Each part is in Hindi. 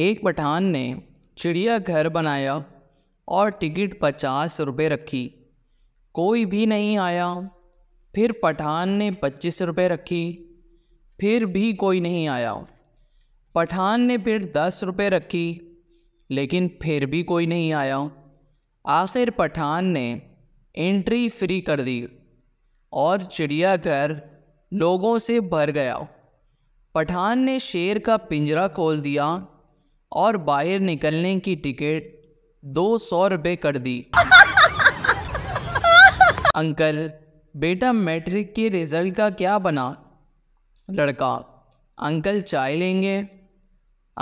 एक पठान ने चिड़ियाघर बनाया और टिकट पचास रुपये रखी कोई भी नहीं आया फिर पठान ने पच्चीस रुपये रखी फिर भी कोई नहीं आया पठान ने फिर दस रुपये रखी लेकिन फिर भी कोई नहीं आया आखिर पठान ने एंट्री फ्री कर दी और चिड़ियाघर लोगों से भर गया पठान ने शेर का पिंजरा खोल दिया और बाहर निकलने की टिकट दो सौ रुपये कर दी अंकल बेटा मैट्रिक के रिज़ल्ट का क्या बना लड़का अंकल चाय लेंगे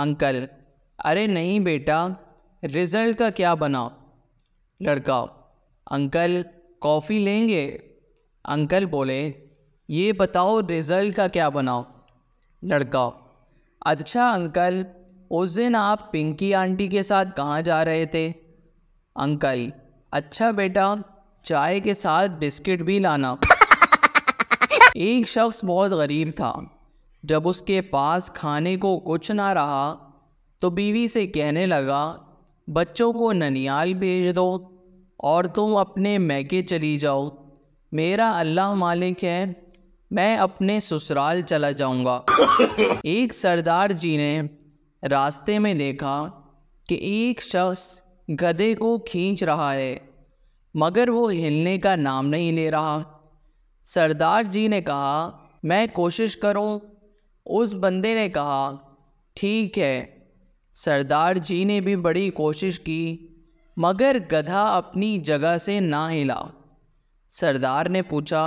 अंकल अरे नहीं बेटा रिज़ल्ट का क्या बना लड़का अंकल कॉफ़ी लेंगे अंकल बोले ये बताओ रिज़ल्ट का क्या बना लड़का अच्छा अंकल उस दिन आप पिंकी आंटी के साथ कहाँ जा रहे थे अंकल अच्छा बेटा चाय के साथ बिस्किट भी लाना एक शख्स बहुत गरीब था जब उसके पास खाने को कुछ ना रहा तो बीवी से कहने लगा बच्चों को ननियाल भेज दो और तुम अपने मैके चली जाओ मेरा अल्लाह मालिक है मैं अपने ससुराल चला जाऊंगा एक सरदार जी ने रास्ते में देखा कि एक शख्स गधे को खींच रहा है मगर वो हिलने का नाम नहीं ले रहा सरदार जी ने कहा मैं कोशिश करूं उस बंदे ने कहा ठीक है सरदार जी ने भी बड़ी कोशिश की मगर गधा अपनी जगह से ना हिला सरदार ने पूछा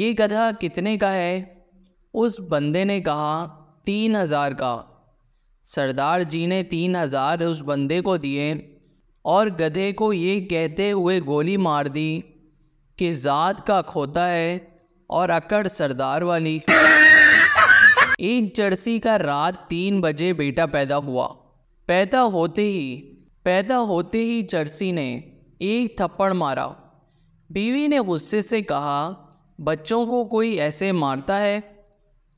ये गधा कितने का है उस बंदे ने कहा तीन हज़ार का सरदार जी ने तीन हज़ार उस बंदे को दिए और गधे को ये कहते हुए गोली मार दी कि ज़ात का खोता है और अकड़ सरदार वाली एक चर्सी का रात तीन बजे बेटा पैदा हुआ पैदा होते ही पैदा होते ही चर्सी ने एक थप्पड़ मारा बीवी ने गुस्से से कहा बच्चों को कोई ऐसे मारता है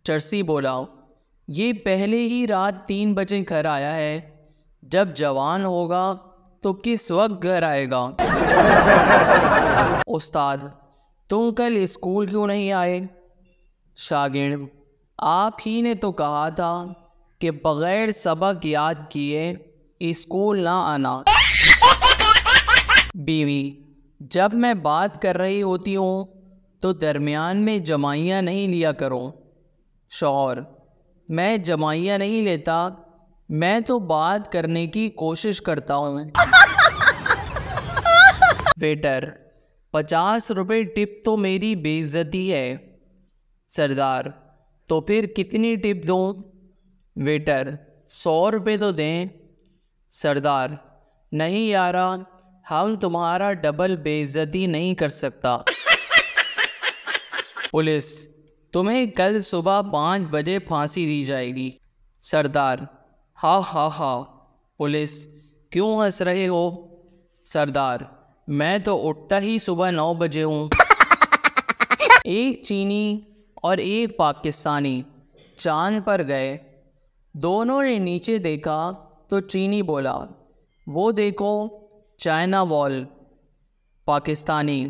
चर्सी बोला ये पहले ही रात तीन बजे घर आया है जब जवान होगा तो किस वक्त घर आएगा उस्ताद तुम कल स्कूल क्यों नहीं आए शागिर्द आप ही ने तो कहा था कि बग़ैर सबक याद किए स्कूल ना आना बीवी जब मैं बात कर रही होती हूँ तो दरमियान में जमाइयाँ नहीं लिया करो शोहर मैं जमाइया नहीं लेता मैं तो बात करने की कोशिश करता हूँ वेटर पचास रुपये टिप तो मेरी बेइज्जती है सरदार तो फिर कितनी टिप दो वेटर सौ रुपये तो दें सरदार नहीं यारा हम तुम्हारा डबल बेइज्जती नहीं कर सकता पुलिस तुम्हें कल सुबह पाँच बजे फांसी दी जाएगी सरदार हा हा हा पुलिस क्यों हंस रहे हो सरदार मैं तो उठता ही सुबह नौ बजे हूँ एक चीनी और एक पाकिस्तानी चांद पर गए दोनों ने नीचे देखा तो चीनी बोला वो देखो चाइना वॉल पाकिस्तानी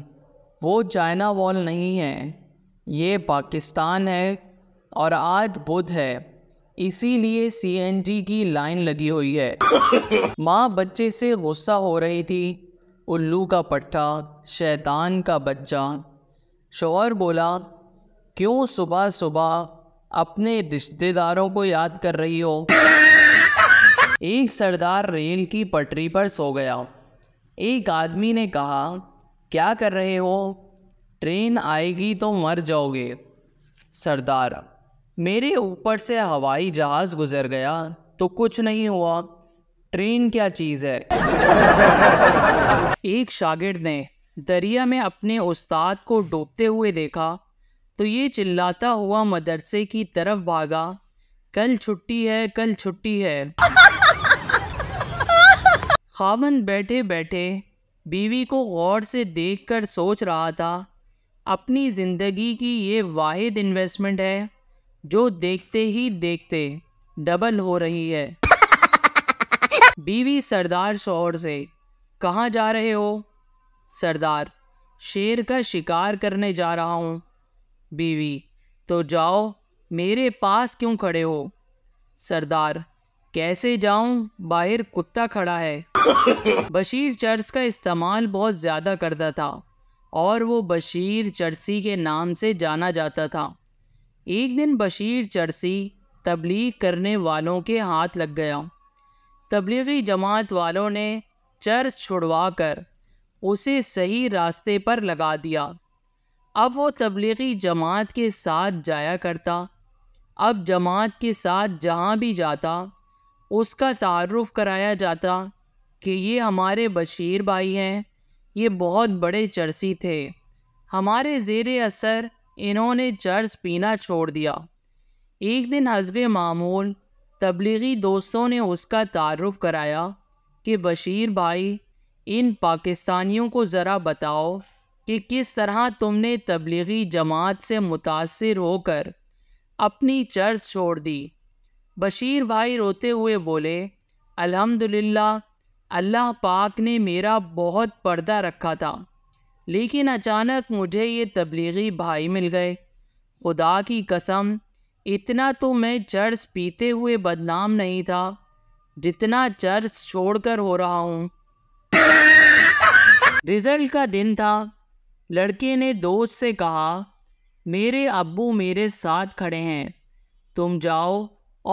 वो चाइना वॉल नहीं है ये पाकिस्तान है और आज बुध है इसीलिए सीएनजी की लाइन लगी हुई है माँ बच्चे से गुस्सा हो रही थी उल्लू का पट्टा शैतान का बच्चा शोहर बोला क्यों सुबह सुबह अपने रिश्तेदारों को याद कर रही हो एक सरदार रेल की पटरी पर सो गया एक आदमी ने कहा क्या कर रहे हो ट्रेन आएगी तो मर जाओगे सरदार मेरे ऊपर से हवाई जहाज़ गुज़र गया तो कुछ नहीं हुआ ट्रेन क्या चीज़ है एक शागिर्द ने दरिया में अपने उस्ताद को डूबते हुए देखा तो ये चिल्लाता हुआ मदरसे की तरफ भागा कल छुट्टी है कल छुट्टी है खावन बैठे बैठे बीवी को गौर से देखकर सोच रहा था अपनी ज़िंदगी की ये वाद इन्वेस्टमेंट है जो देखते ही देखते डबल हो रही है बीवी सरदार शोहर से कहाँ जा रहे हो सरदार शेर का शिकार करने जा रहा हूँ बीवी तो जाओ मेरे पास क्यों खड़े हो सरदार कैसे जाऊँ बाहर कुत्ता खड़ा है बशीर चर्च का इस्तेमाल बहुत ज़्यादा करता था और वो बशीर चरसी के नाम से जाना जाता था एक दिन बशीर चरसी तबलीग करने वालों के हाथ लग गया तबलीगी जमात वालों ने चर्च छुड़वा कर उसे सही रास्ते पर लगा दिया अब वो तबलीगी जमात के साथ जाया करता अब जमात के साथ जहाँ भी जाता उसका तारफ़ कराया जाता कि ये हमारे बशीर भाई हैं ये बहुत बड़े चर्सी थे हमारे ज़ेर असर इन्होंने चर्स पीना छोड़ दिया एक दिन हजब मामूल तबलीगी दोस्तों ने उसका तारफ़ कराया कि बशीर भाई इन पाकिस्तानियों को ज़रा बताओ कि किस तरह तुमने तबलीगी जमात से मुतासर होकर अपनी चर्च छोड़ दी बशीर भाई रोते हुए बोले अल्हम्दुलिल्लाह अल्लाह पाक ने मेरा बहुत पर्दा रखा था लेकिन अचानक मुझे ये तबलीगी भाई मिल गए खुदा की कसम इतना तो मैं चर्स पीते हुए बदनाम नहीं था जितना चर्स छोड़कर हो रहा हूँ रिजल्ट का दिन था लड़के ने दोस्त से कहा मेरे अब्बू मेरे साथ खड़े हैं तुम जाओ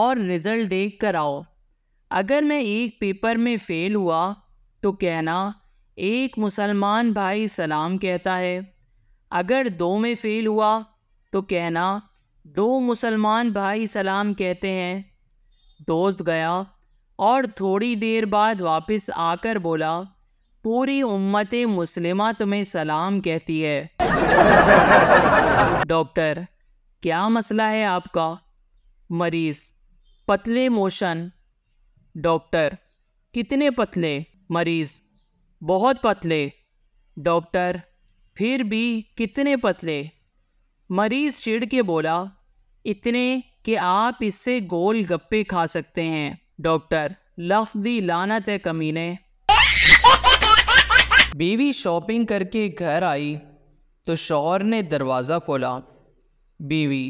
और रिज़ल्ट देख कर आओ अगर मैं एक पेपर में फ़ेल हुआ तो कहना एक मुसलमान भाई सलाम कहता है अगर दो में फ़ेल हुआ तो कहना दो मुसलमान भाई सलाम कहते हैं दोस्त गया और थोड़ी देर बाद वापस आकर बोला पूरी उम्मत मुसलिमा तुम्हें सलाम कहती है डॉक्टर क्या मसला है आपका मरीज़ पतले मोशन डॉक्टर कितने पतले मरीज़ बहुत पतले डॉक्टर फिर भी कितने पतले मरीज़ चिढ़ के बोला इतने कि आप इससे गोल गप्पे खा सकते हैं डॉक्टर लफ दी लानत है कमीने बीवी शॉपिंग करके घर आई तो शोहर ने दरवाज़ा खोला बीवी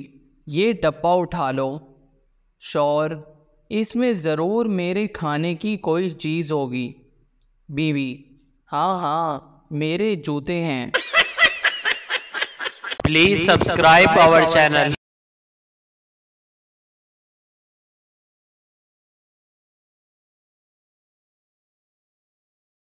ये डब्बा उठा लो शौहर इसमें ज़रूर मेरे खाने की कोई चीज़ होगी बीवी हाँ हाँ मेरे जूते हैं प्लीज़ सब्सक्राइब आवर चैनल